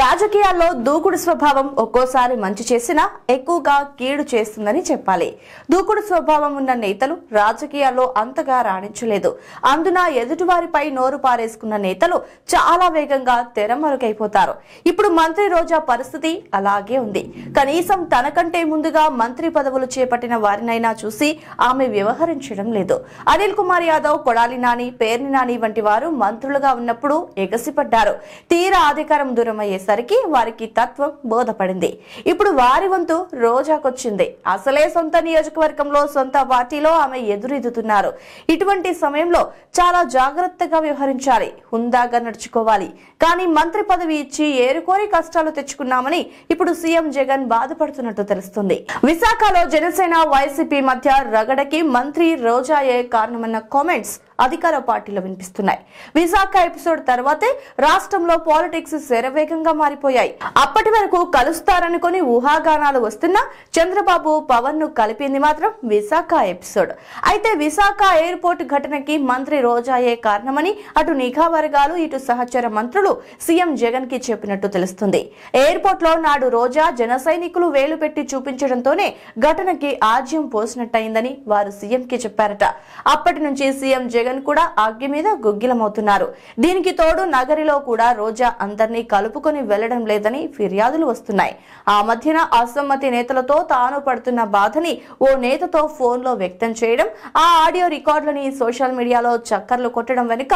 రాజకీయాల్లో దూకుడు స్వభావం ఒక్కోసారి మంచి చేసినా ఎక్కువగా కీడు చేస్తుందని చెప్పాలి దూకుడు స్వభావం ఉన్న నేతలు రాజకీయాల్లో అంతగా రాణించలేదు అందున ఎదుటివారిపై నోరు పారేసుకున్న నేతలు చాలా వేగంగా తెరమరుగైపోతారు ఇప్పుడు మంత్రి రోజా పరిస్థితి అలాగే ఉంది కనీసం తనకంటే ముందుగా మంత్రి పదవులు చేపట్టిన వారినైనా చూసి ఆమె వ్యవహరించడం లేదు అనిల్ కుమార్ యాదవ్ కొడాలి నాని పేర్ని నాని వంటి వారు మంత్రులుగా ఉన్నప్పుడు ఎగసిపడ్డారు తీరా అధికారం దూరమయ్యే అయ్యేసరికి వారికి తత్వం బోధపడింది ఇప్పుడు వారి వంతు రోజాకొచ్చింది అసలే సొంత నియోజకవర్గంలో సొంత పార్టీలో ఆమె ఎదురెదుతున్నారు ఇటువంటి సమయంలో చాలా జాగ్రత్తగా వ్యవహరించాలి హుందాగా నడుచుకోవాలి కానీ మంత్రి పదవి ఇచ్చి ఏరుకోరి కష్టాలు తెచ్చుకున్నామని ఇప్పుడు సీఎం జగన్ బాధపడుతున్నట్టు తెలుస్తుంది విశాఖలో జనసేన వైసీపీ మధ్య రగడకి మంత్రి రోజాయే కారణమన్న కామెంట్స్ అధికార పార్టీలు వినిపిస్తున్నాయి విశాఖ ఎపిసోడ్ తర్వాతే రాష్ట్రంలో పాలిటిక్స్ శరవేగంగా మారిపోయాయి అప్పటి వరకు కలుస్తారనుకుని ఊహాగానాలు వస్తున్నా చంద్రబాబు పవన్ ను కలిపింది మాత్రం విశాఖ ఎపిసోడ్ అయితే విశాఖ ఎయిర్పోర్ట్ ఘటనకి మంత్రి రోజాయే కారణమని అటు నిఘా వర్గాలు ఇటు సహచర మంత్రులు సీఎం జగన్ కి చెప్పినట్టు తెలుస్తుంది ఎయిర్పోర్ట్ లో నాడు రోజా జన సైనికులు వేలు పెట్టి చూపించడంతోనే ఘటనకి ఆజ్యం పోసినట్టయిందని వారు సీఎం కి చెప్పారట అప్పటి నుంచి సీఎం జగన్ జగన్ కూడా ఆజ్ఞ మీద గుగ్గిలమవుతున్నారు దీనికి తోడు నగరిలో కూడా రోజా అందరినీ కలుపుకొని వెళ్లడం లేదని ఫిర్యాదులు వస్తున్నాయి ఆ మధ్యన అసమ్మతి నేతలతో తాను పడుతున్న బాధని ఓ నేతతో ఫోన్ లో వ్యక్తం చేయడం ఆ ఆడియో రికార్డులని సోషల్ మీడియాలో చక్కర్లు కొట్టడం వెనుక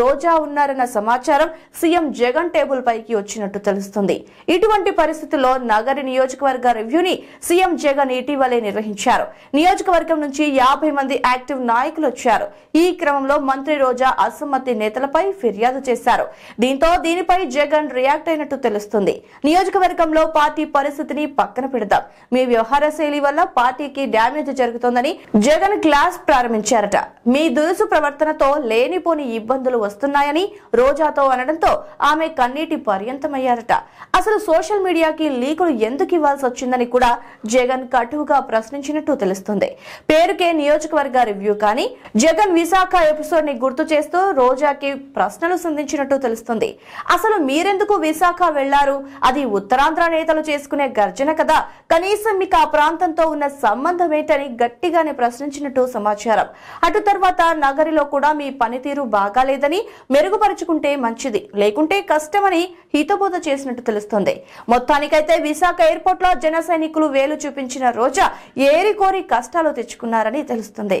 రోజా ఉన్నారన్న సమాచారం సీఎం జగన్ టేబుల్ పైకి వచ్చినట్టు తెలుస్తుంది ఇటువంటి పరిస్థితుల్లో నగరి నియోజకవర్గ రివ్యూని సీఎం జగన్ ఇటీవలే నిర్వహించారు నియోజకవర్గం నుంచి యాభై మంది యాక్టివ్ నాయకులు వచ్చారు ఈ క్రమం క్రమంలో మంత్రి రోజా అసమ్మతి నేతలపై ఫిర్యాదు చేశారు దీంతో దీనిపై జగన్ రియాక్ట్ అయినట్టు తెలుస్తుంది నియోజకవర్గంలో పార్టీ పరిస్థితిని పక్కన పెడదాం మీ వ్యవహార శైలి వల్ల పార్టీకి డ్యామేజ్ జరుగుతోందని జగన్ క్లాస్ ప్రారంభించారట మీ దురుసు ప్రవర్తనతో లేనిపోని ఇబ్బందులు వస్తున్నాయని రోజాతో అనడంతో ఆమె కన్నీటి పర్యంతమయ్యారట అసలు సోషల్ మీడియాకి లీకులు ఎందుకు ఇవ్వాల్సి వచ్చిందని కూడా జగన్ కటువుగా ప్రశ్నించినట్టు తెలుస్తుంది పేరుకే నియోజకవర్గ రివ్యూ కానీ జగన్ విశాఖ ఎపిసోడ్ ని గుర్తు చేస్తూ రోజాకి ప్రశ్నలు సంధించినట్టు తెలుస్తుంది అసలు మీరెందుకు విశాఖ వెళ్లారు అది ఉత్తరాంధ్ర నేతలు చేసుకునే గర్జన కదా కనీసం మీకు ఆ ప్రాంతంతో ఉన్న సంబంధం ఏంటని గట్టిగానే ప్రశ్నించినట్టు సమాచారం అటు తర్వాత నగరిలో కూడా మీ పనితీరు బాగాలేదని మెరుగుపరుచుకుంటే మంచిది లేకుంటే కష్టమని హితబోధ చేసినట్టు తెలుస్తుంది మొత్తానికైతే విశాఖ ఎయిర్పోర్ట్ లో జన సైనికులు వేలు చూపించిన రోజా ఏరి కోరి కష్టాలు తెచ్చుకున్నారని తెలుస్తుంది